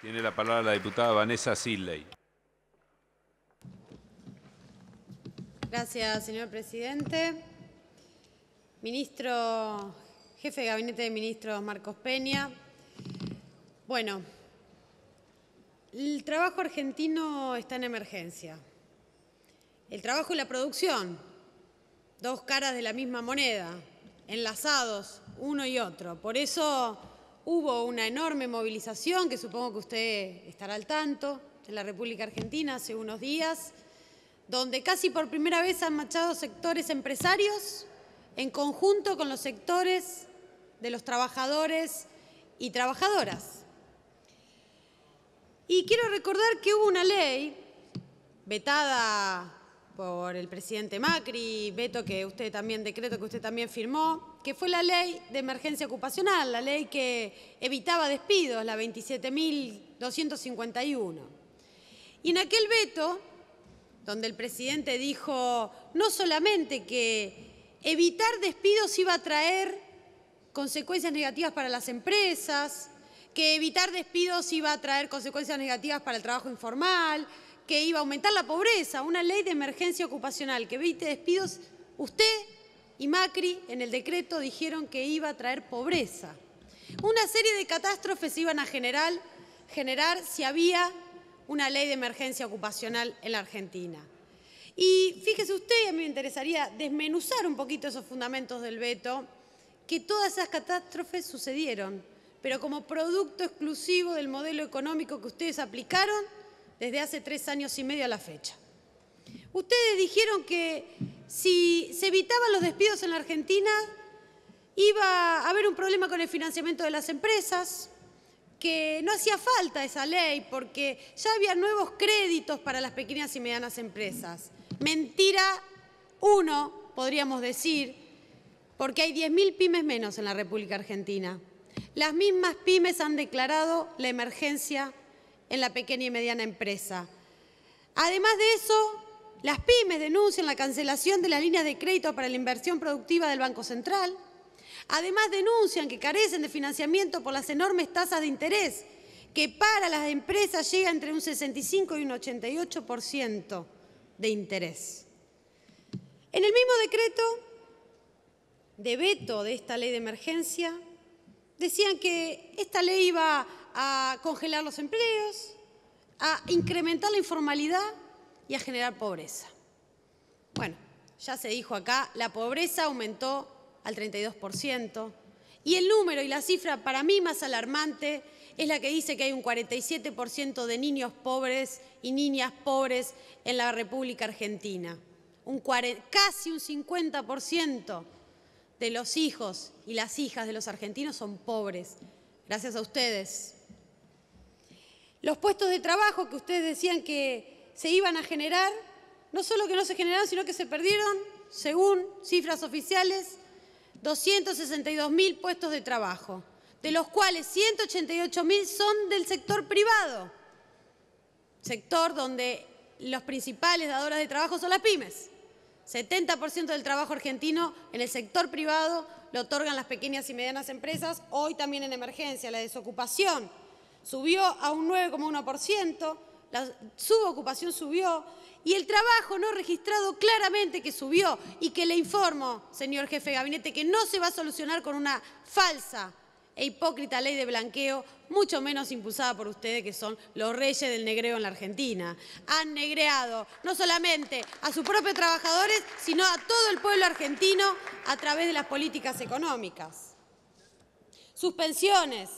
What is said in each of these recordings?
Tiene la palabra la diputada Vanessa Silley. Gracias, señor presidente. Ministro, jefe de gabinete de ministros Marcos Peña. Bueno, el trabajo argentino está en emergencia. El trabajo y la producción, dos caras de la misma moneda, enlazados uno y otro. Por eso Hubo una enorme movilización, que supongo que usted estará al tanto, en la República Argentina hace unos días, donde casi por primera vez han marchado sectores empresarios en conjunto con los sectores de los trabajadores y trabajadoras. Y quiero recordar que hubo una ley vetada por el presidente Macri, veto que usted también, decreto que usted también firmó, que fue la ley de emergencia ocupacional, la ley que evitaba despidos, la 27.251. Y en aquel veto, donde el presidente dijo no solamente que evitar despidos iba a traer consecuencias negativas para las empresas, que evitar despidos iba a traer consecuencias negativas para el trabajo informal, que iba a aumentar la pobreza, una ley de emergencia ocupacional que 20 despidos, usted y Macri en el decreto dijeron que iba a traer pobreza. Una serie de catástrofes iban a generar, generar si había una ley de emergencia ocupacional en la Argentina. Y fíjese usted, a mí me interesaría desmenuzar un poquito esos fundamentos del veto, que todas esas catástrofes sucedieron, pero como producto exclusivo del modelo económico que ustedes aplicaron, desde hace tres años y medio a la fecha. Ustedes dijeron que si se evitaban los despidos en la Argentina, iba a haber un problema con el financiamiento de las empresas, que no hacía falta esa ley porque ya había nuevos créditos para las pequeñas y medianas empresas. Mentira uno, podríamos decir, porque hay 10.000 pymes menos en la República Argentina. Las mismas pymes han declarado la emergencia en la pequeña y mediana empresa. Además de eso, las pymes denuncian la cancelación de las líneas de crédito para la inversión productiva del Banco Central. Además denuncian que carecen de financiamiento por las enormes tasas de interés, que para las empresas llega entre un 65 y un 88% de interés. En el mismo decreto de veto de esta ley de emergencia, decían que esta ley iba a congelar los empleos, a incrementar la informalidad y a generar pobreza. Bueno, ya se dijo acá, la pobreza aumentó al 32%. Y el número y la cifra para mí más alarmante es la que dice que hay un 47% de niños pobres y niñas pobres en la República Argentina. Un casi un 50% de los hijos y las hijas de los argentinos son pobres, gracias a ustedes. Los puestos de trabajo que ustedes decían que se iban a generar, no solo que no se generaron, sino que se perdieron, según cifras oficiales, 262.000 puestos de trabajo, de los cuales 188.000 son del sector privado, sector donde los principales dadores de trabajo son las pymes. 70% del trabajo argentino en el sector privado lo otorgan las pequeñas y medianas empresas, hoy también en emergencia, la desocupación subió a un 9,1%, la subocupación subió y el trabajo no registrado claramente que subió y que le informo, señor jefe de gabinete, que no se va a solucionar con una falsa e hipócrita ley de blanqueo, mucho menos impulsada por ustedes que son los reyes del negreo en la Argentina. Han negreado no solamente a sus propios trabajadores, sino a todo el pueblo argentino a través de las políticas económicas. Suspensiones,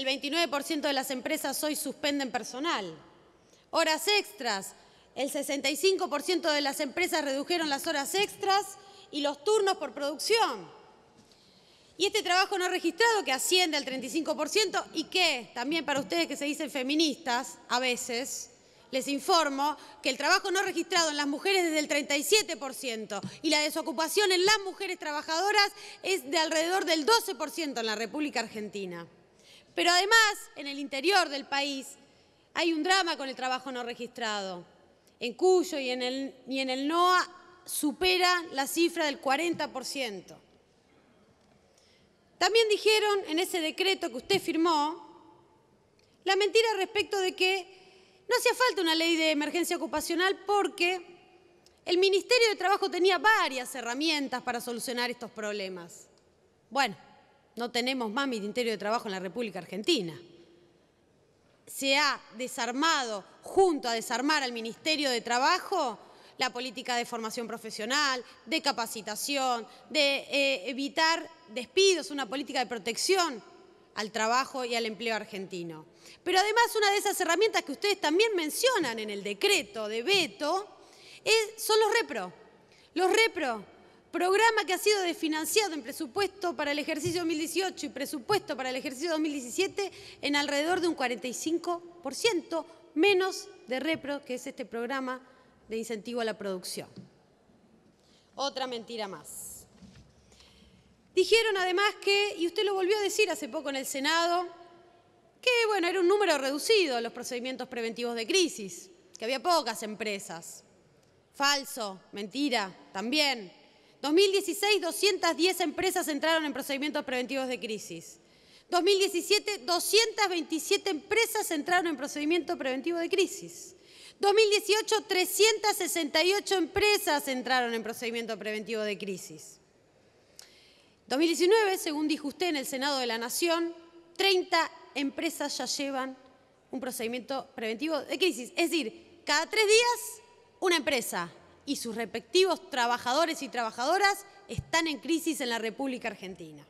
el 29% de las empresas hoy suspenden personal. Horas extras. El 65% de las empresas redujeron las horas extras y los turnos por producción. Y este trabajo no registrado que asciende al 35% y que también para ustedes que se dicen feministas a veces, les informo que el trabajo no registrado en las mujeres es del 37% y la desocupación en las mujeres trabajadoras es de alrededor del 12% en la República Argentina. Pero además, en el interior del país hay un drama con el trabajo no registrado. En Cuyo y en el, y en el NOA supera la cifra del 40%. También dijeron en ese decreto que usted firmó la mentira respecto de que no hacía falta una ley de emergencia ocupacional porque el Ministerio de Trabajo tenía varias herramientas para solucionar estos problemas. Bueno, no tenemos más Ministerio de Trabajo en la República Argentina. Se ha desarmado, junto a desarmar al Ministerio de Trabajo, la política de formación profesional, de capacitación, de eh, evitar despidos, una política de protección al trabajo y al empleo argentino. Pero además una de esas herramientas que ustedes también mencionan en el decreto de veto son los repro. Los repro Programa que ha sido desfinanciado en presupuesto para el ejercicio 2018 y presupuesto para el ejercicio 2017 en alrededor de un 45% menos de REPRO, que es este programa de incentivo a la producción. Otra mentira más. Dijeron además que, y usted lo volvió a decir hace poco en el Senado, que bueno, era un número reducido los procedimientos preventivos de crisis, que había pocas empresas. Falso, mentira, también. 2016, 210 empresas entraron en procedimientos preventivos de crisis. 2017, 227 empresas entraron en procedimiento preventivo de crisis. 2018, 368 empresas entraron en procedimiento preventivo de crisis. 2019, según dijo usted en el Senado de la Nación, 30 empresas ya llevan un procedimiento preventivo de crisis. Es decir, cada tres días una empresa y sus respectivos trabajadores y trabajadoras están en crisis en la República Argentina.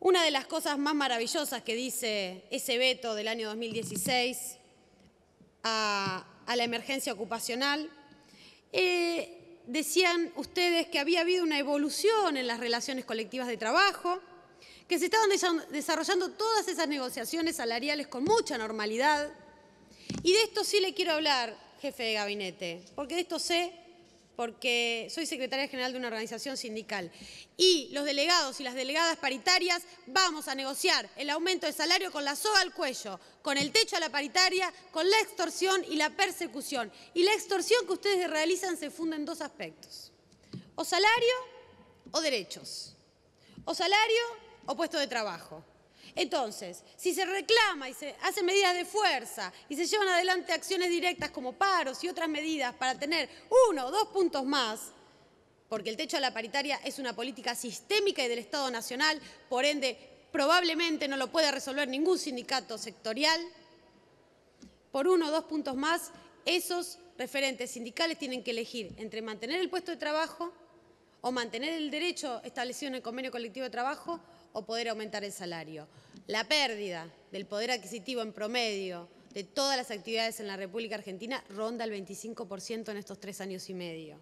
Una de las cosas más maravillosas que dice ese veto del año 2016 a, la emergencia ocupacional, eh, decían ustedes que había habido una evolución en las relaciones colectivas de trabajo, que se estaban desarrollando todas esas negociaciones salariales con mucha normalidad. Y de esto sí le quiero hablar jefe de gabinete, porque de esto sé, porque soy secretaria general de una organización sindical. Y los delegados y las delegadas paritarias vamos a negociar el aumento de salario con la soga al cuello, con el techo a la paritaria, con la extorsión y la persecución. Y la extorsión que ustedes realizan se funda en dos aspectos, o salario o derechos, o salario o puesto de trabajo. Entonces, si se reclama y se hacen medidas de fuerza y se llevan adelante acciones directas como paros y otras medidas para tener uno o dos puntos más, porque el techo a la paritaria es una política sistémica y del Estado Nacional, por ende probablemente no lo puede resolver ningún sindicato sectorial, por uno o dos puntos más, esos referentes sindicales tienen que elegir entre mantener el puesto de trabajo o mantener el derecho establecido en el convenio colectivo de trabajo o poder aumentar el salario. La pérdida del poder adquisitivo en promedio de todas las actividades en la República Argentina ronda el 25% en estos tres años y medio.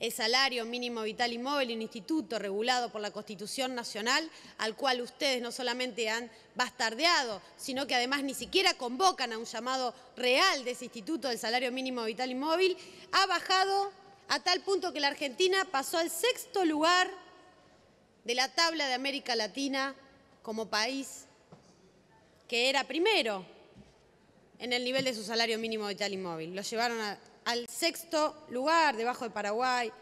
El salario mínimo vital y móvil, un instituto regulado por la Constitución Nacional, al cual ustedes no solamente han bastardeado, sino que además ni siquiera convocan a un llamado real de ese instituto del salario mínimo vital y móvil, ha bajado a tal punto que la Argentina pasó al sexto lugar de la tabla de América Latina como país que era primero en el nivel de su salario mínimo vital inmóvil. Lo llevaron al sexto lugar, debajo de Paraguay,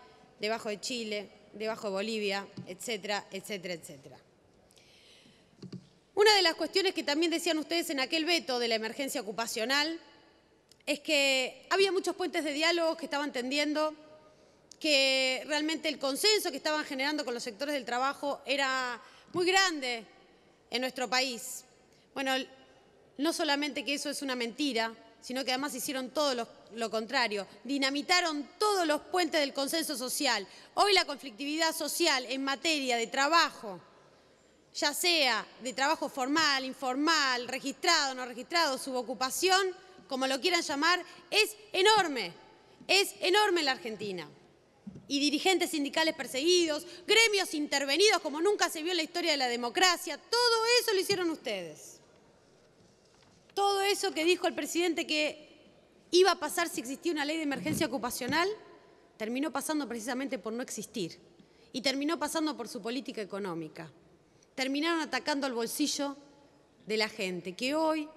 debajo de Chile, debajo de Bolivia, etcétera, etcétera, etcétera. Una de las cuestiones que también decían ustedes en aquel veto de la emergencia ocupacional es que había muchos puentes de diálogo que estaban tendiendo, que realmente el consenso que estaban generando con los sectores del trabajo era muy grande en nuestro país. Bueno, no solamente que eso es una mentira, sino que además hicieron todo lo, contrario. Dinamitaron todos los puentes del consenso social. Hoy la conflictividad social en materia de trabajo, ya sea de trabajo formal, informal, registrado, no registrado, subocupación, como lo quieran llamar, es enorme. Es enorme en la Argentina. Y dirigentes sindicales perseguidos, gremios intervenidos como nunca se vio en la historia de la democracia, todo eso lo hicieron ustedes. Todo eso que dijo el presidente que iba a pasar si existía una ley de emergencia ocupacional, terminó pasando precisamente por no existir y terminó pasando por su política económica. Terminaron atacando al bolsillo de la gente, que hoy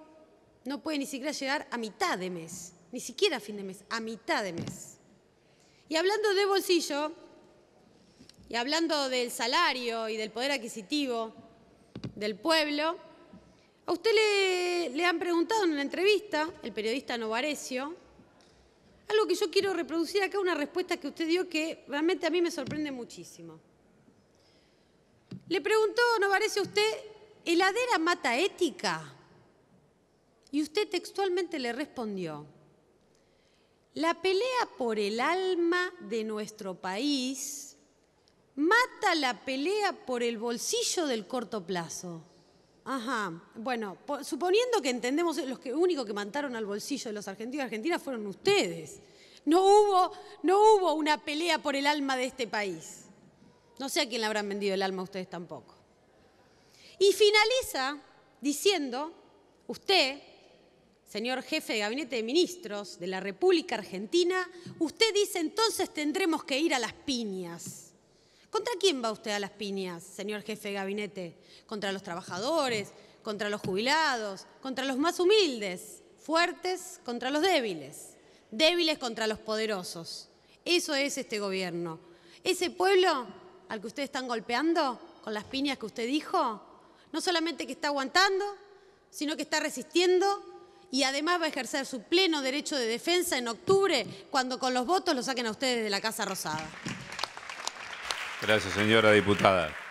no puede ni siquiera llegar a mitad de mes, ni siquiera a fin de mes, a mitad de mes. Y hablando de bolsillo, y hablando del salario y del poder adquisitivo del pueblo, a usted le, han preguntado en una entrevista, el periodista Novarecio, algo que yo quiero reproducir acá, una respuesta que usted dio que realmente a mí me sorprende muchísimo. Le preguntó, Novarecio, a usted, ¿heladera mata ética? Y usted textualmente le respondió, la pelea por el alma de nuestro país mata la pelea por el bolsillo del corto plazo. Ajá. Bueno, suponiendo que entendemos los que único que mandaron al bolsillo de los argentinos y argentinas fueron ustedes. No hubo, no hubo una pelea por el alma de este país. No sé a quién le habrán vendido el alma a ustedes tampoco. Y finaliza diciendo, usted, señor jefe de gabinete de ministros de la República Argentina, usted dice entonces tendremos que ir a las piñas. ¿Contra quién va usted a las piñas, señor jefe de gabinete? ¿Contra los trabajadores? ¿Contra los jubilados? ¿Contra los más humildes? ¿Fuertes contra los débiles? ¿Débiles contra los poderosos? Eso es este gobierno. Ese pueblo al que ustedes están golpeando con las piñas que usted dijo, no solamente que está aguantando, sino que está resistiendo y además va a ejercer su pleno derecho de defensa en octubre cuando con los votos lo saquen a ustedes de la Casa Rosada. Gracias, señora diputada.